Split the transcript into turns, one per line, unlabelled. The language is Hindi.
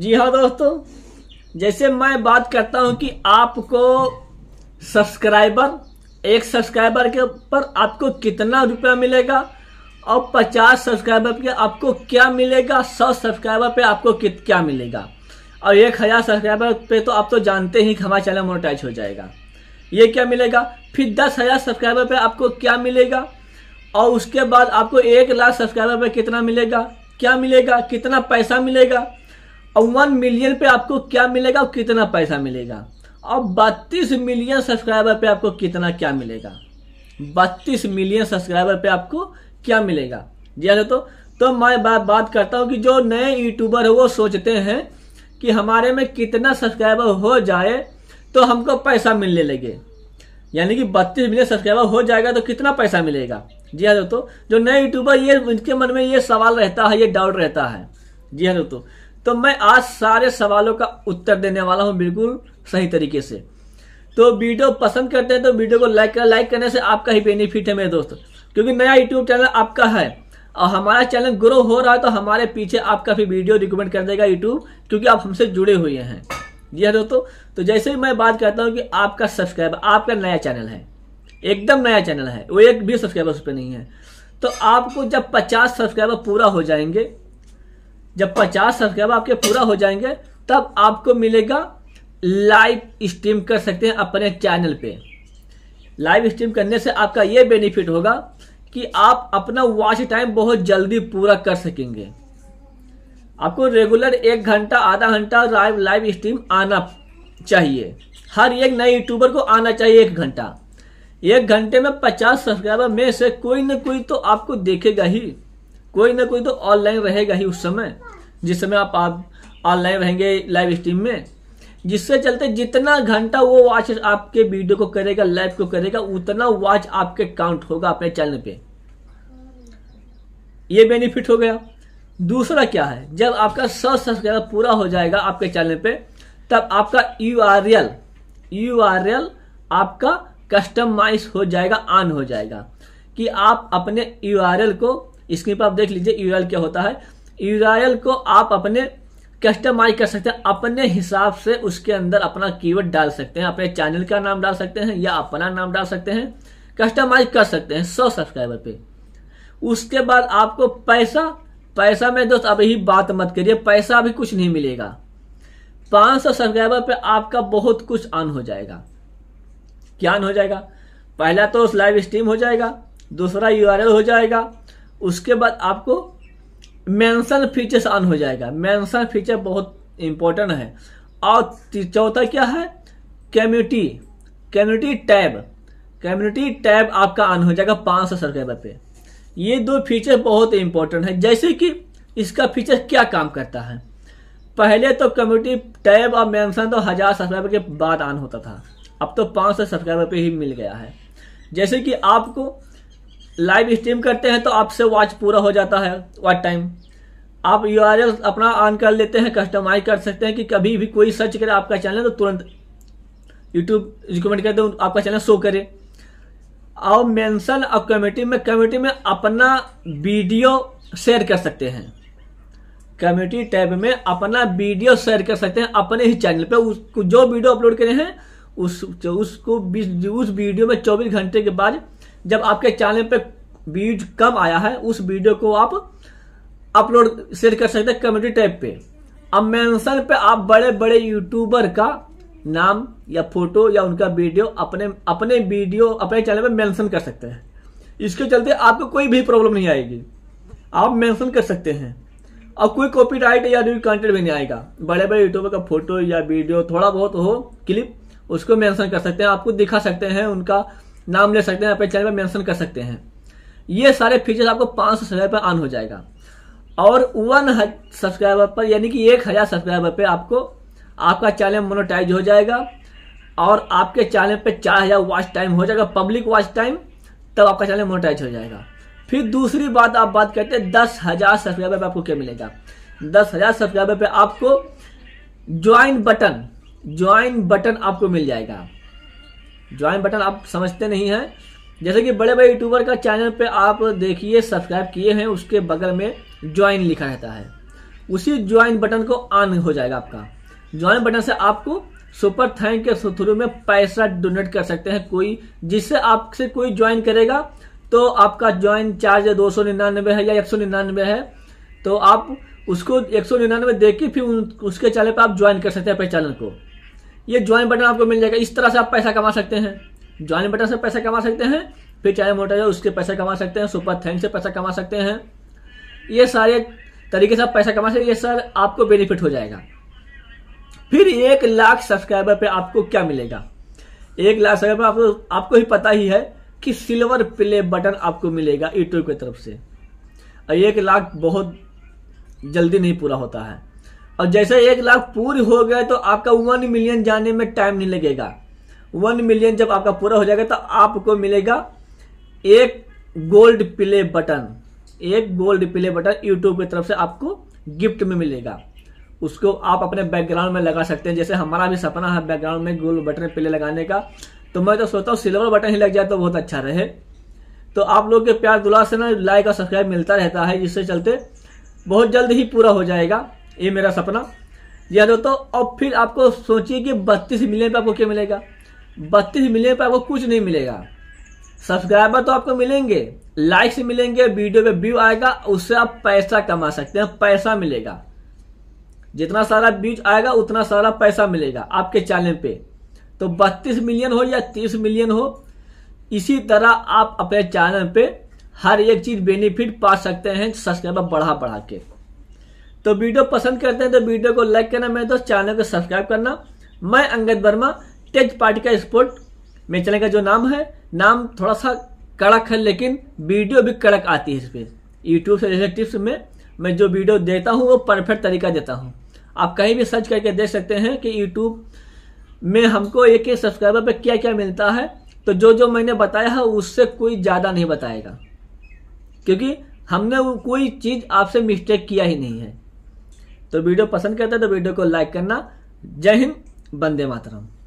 जी हाँ दोस्तों जैसे मैं बात करता हूँ कि आपको सब्सक्राइबर एक सब्सक्राइबर के ऊपर आपको कितना रुपया मिलेगा और पचास सब्सक्राइबर पे आपको क्या मिलेगा सौ सब्सक्राइबर पे आपको कित क्या मिलेगा और एक हज़ार सब्सक्राइबर पे तो आप तो जानते ही कि हमारा चैनल मोनोटाइज हो जाएगा ये क्या मिलेगा फिर दस हज़ार सब्सक्राइबर पे आपको क्या मिलेगा और उसके बाद आपको एक लाख सब्सक्राइबर पे कितना मिलेगा क्या मिलेगा कितना पैसा मिलेगा अब वन मिलियन पे आपको क्या मिलेगा और कितना पैसा मिलेगा और बत्तीस मिलियन सब्सक्राइबर पे आपको कितना क्या मिलेगा बत्तीस मिलियन सब्सक्राइबर पे आपको क्या मिलेगा जी हाँ दोस्तों तो मैं बात बात करता हूँ कि जो नए यूट्यूबर है वो सोचते हैं कि हमारे में कितना सब्सक्राइबर हो जाए तो हमको पैसा मिलने लगे यानी कि बत्तीस मिलियन सब्सक्राइबर हो जाएगा तो कितना पैसा मिलेगा जी हाँ दोस्तों जो नए यूट्यूबर ये उनके मन में ये सवाल रहता है ये डाउट रहता है जी हाँ दोस्तों तो मैं आज सारे सवालों का उत्तर देने वाला हूं बिल्कुल सही तरीके से तो वीडियो पसंद करते हैं तो वीडियो को लाइक कर लाइक करने से आपका ही बेनिफिट है मेरे दोस्त क्योंकि नया यूट्यूब चैनल आपका है और हमारा चैनल ग्रो हो रहा है तो हमारे पीछे आपका भी वीडियो रिकमेंड कर देगा यूट्यूब क्योंकि आप हमसे जुड़े हुए हैं जी हाँ दोस्तों तो जैसे ही मैं बात करता हूँ कि आपका सब्सक्राइबर आपका नया चैनल है एकदम नया चैनल है वो एक भी सब्सक्राइबर उस पर नहीं है तो आपको जब पचास सब्सक्राइबर पूरा हो जाएंगे जब पचास सब्सक्राइबर आपके पूरा हो जाएंगे तब आपको मिलेगा लाइव स्ट्रीम कर सकते हैं अपने चैनल पे लाइव स्ट्रीम करने से आपका ये बेनिफिट होगा कि आप अपना वॉच टाइम बहुत जल्दी पूरा कर सकेंगे आपको रेगुलर एक घंटा आधा घंटा लाइव लाइव स्ट्रीम आना चाहिए हर एक नए यूट्यूबर को आना चाहिए एक घंटा एक घंटे में पचास सब्सक्राइबर में से कोई ना कोई तो आपको देखेगा ही कोई ना कोई तो ऑनलाइन रहेगा ही उस समय जिस समय आप ऑनलाइन रहेंगे लाइव स्ट्रीम में जिससे चलते जितना घंटा वो वॉच आपके वीडियो को करेगा लाइव को करेगा उतना वॉच आपके काउंट होगा अपने चैनल पे ये बेनिफिट हो गया दूसरा क्या है जब आपका सौ सब्सक्राइबर पूरा हो जाएगा आपके चैनल पे तब आपका U R L U R L आपका कस्टमाइज हो जाएगा ऑन हो जाएगा कि आप अपने यू आर एल को स्क्रीन पर आप देख लीजिए यूआरएल क्या होता है यूआरएल को आप अपने कस्टमाइज कर सकते हैं अपने हिसाब से उसके अंदर अपना कीवर्ड डाल सकते हैं अपने चैनल का नाम डाल सकते हैं या अपना नाम डाल सकते हैं कस्टमाइज कर सकते हैं सौ सब्सक्राइबर पे उसके बाद आपको पैसा पैसा में दोस्त अभी बात मत करिए पैसा अभी कुछ नहीं मिलेगा 500 सब्सक्राइबर पे आपका बहुत कुछ अन हो जाएगा क्या अन हो जाएगा पहला तो लाइव स्ट्रीम हो जाएगा दूसरा यूआरएल हो जाएगा उसके बाद आपको मेंशन फीचर्स ऑन हो जाएगा मेंशन फीचर बहुत इंपॉर्टेंट है और चौथा क्या है community community tab community tab आपका ऑन हो जाएगा पाँच सौ सब्सक्राइबर पे ये दो फीचर बहुत इंपॉर्टेंट है जैसे कि इसका फीचर क्या काम करता है पहले तो कम्युनिटी टैब और मेंशन तो हज़ार सब्सक्राइबर के बाद ऑन होता था अब तो पाँच सौ सब्सक्राइबर पे ही मिल गया है जैसे कि आपको लाइव स्ट्रीम करते हैं तो आपसे वॉच पूरा हो जाता है वॉच टाइम आप यू अपना ऑन कर लेते हैं कस्टमाइज कर सकते हैं कि कभी भी कोई सर्च करे आपका चैनल तो तुरंत यूट्यूब रिकमेंड कर हैं तो आपका चैनल शो करे और मेंशन और कमेटी में कमेटी में अपना वीडियो शेयर कर सकते हैं कमेटी टैब में अपना वीडियो शेयर कर सकते हैं अपने ही चैनल पे उसको जो वीडियो अपलोड करे हैं उस उसको उस वीडियो में चौबीस घंटे के बाद जब आपके चैनल पे बीज कम आया है उस वीडियो को आप अपलोड शेयर कर सकते हैं कम्युनिटी टैब पे अब मेंशन पे आप बड़े बड़े यूट्यूबर का नाम या फोटो या उनका वीडियो अपने अपने वीडियो अपने चैनल पे मेंशन कर सकते हैं इसके चलते आपको कोई भी प्रॉब्लम नहीं आएगी आप मेंशन कर सकते हैं और कोई कॉपीराइट या रिव्यू कंटेंट भी नहीं आएगा बड़े बड़े यूट्यूबर का फोटो या वीडियो थोड़ा बहुत हो क्लिप उसको मेंशन कर सकते हैं आपको दिखा सकते हैं उनका नाम ले सकते हैं अपने चैनल पर मेंशन कर सकते हैं ये सारे फीचर्स आपको पाँच सौ सब्सक्राइबर पर ऑन हो जाएगा और वन सब्सक्राइबर पर यानी कि एक हज़ार सब्सक्राइबर पर आपको आपका चैनल मोनोटाइज हो जाएगा और आपके चैनल पर चार हज़ार वॉच टाइम हो जाएगा पब्लिक वॉच टाइम तब आपका चैनल मोनोटाइज हो जाएगा फिर दूसरी बात आप बात करते हैं दस हज़ार सब्सक्राइबर पर आपको क्या मिलेगा दस हज़ार सब्सक्राइबर पर आपको ज्वाइन बटन ज्वाइन बटन आपको मिल जाएगा ज्वाइन बटन आप समझते नहीं हैं जैसे कि बड़े बड़े यूट्यूबर का चैनल पे आप देखिए सब्सक्राइब किए हैं उसके बगल में ज्वाइन लिखा रहता है उसी ज्वाइन बटन को ऑन हो जाएगा आपका ज्वाइन बटन से आपको सुपर थैंक के थ्रू में पैसा डोनेट कर सकते हैं कोई जिससे आपसे कोई ज्वाइन करेगा तो आपका ज्वाइन चार्ज दो सौ निन्यानवे है या एक सौ निन्यानवे है तो आप उसको एक सौ निन्यानवे देख के फिर उसके चैनल पर आप ज्वाइन कर सकते हैं अपने चैनल को ये ज्वाइन बटन आपको मिल जाएगा इस तरह से आप पैसा कमा सकते हैं ज्वाइन बटन से पैसा कमा सकते हैं फिर चाहे मोटा जाए उसके पैसा कमा सकते हैं सुपर थैंक से पैसा कमा सकते हैं ये सारे तरीके से आप पैसा कमा सकते हैं ये सर आपको बेनिफिट हो जाएगा फिर एक लाख सब्सक्राइबर पे आपको क्या मिलेगा एक लाख सब्सक्राइबर आपको आपको ही पता ही है कि सिल्वर प्ले बटन आपको मिलेगा यूट्यूब की तरफ से और एक लाख बहुत जल्दी नहीं पूरा होता है और जैसे एक लाख पूरी हो गए तो आपका वन मिलियन जाने में टाइम नहीं लगेगा वन मिलियन जब आपका पूरा हो जाएगा तो आपको मिलेगा एक गोल्ड प्ले बटन एक गोल्ड प्ले बटन यूट्यूब की तरफ से आपको गिफ्ट में मिलेगा उसको आप अपने बैकग्राउंड में लगा सकते हैं जैसे हमारा भी सपना है बैकग्राउंड में गोल्ड बटन प्ले लगाने का तो मैं तो सोचता हूँ सिल्वर बटन ही लग जाए तो बहुत अच्छा रहे तो आप लोग के प्यार दुलार से ना लाइक और सब्सक्राइब मिलता रहता है जिससे चलते बहुत जल्द ही पूरा हो जाएगा ये मेरा सपना या दोस्तों तो फिर आपको सोचिए कि बत्तीस मिलियन पर आपको क्या मिलेगा बत्तीस मिलियन पर आपको कुछ नहीं मिलेगा सब्सक्राइबर तो आपको मिलेंगे लाइक्स मिलेंगे वीडियो पे व्यू आएगा उससे आप पैसा कमा सकते हैं पैसा मिलेगा जितना सारा व्यूज आएगा उतना सारा पैसा मिलेगा आपके चैनल पे तो 32 मिलियन हो या 30 मिलियन हो इसी तरह आप अपने चैनल पे हर एक चीज बेनिफिट पा सकते हैं सब्सक्राइबर बढ़ा बढ़ा के तो वीडियो पसंद करते हैं तो वीडियो को लाइक करना मेरे दोस्त चैनल को सब्सक्राइब करना मैं अंगद वर्मा तेज पार्टी का स्पोर्ट मेरे चैनल का जो नाम है नाम थोड़ा सा कड़क है लेकिन वीडियो भी कड़क आती है इस पर यूट्यूब से रिलेटेड टिप्स में मैं जो वीडियो देता हूँ वो परफेक्ट तरीका देता हूँ आप कहीं भी सर्च करके देख सकते हैं कि यूट्यूब में हमको एक एक सब्सक्राइबर पर क्या क्या मिलता है तो जो जो मैंने बताया है उससे कोई ज़्यादा नहीं बताएगा क्योंकि हमने कोई चीज़ आपसे मिस्टेक किया ही नहीं है तो वीडियो पसंद करते तो वीडियो को लाइक करना जय हिंद बंदे मातरम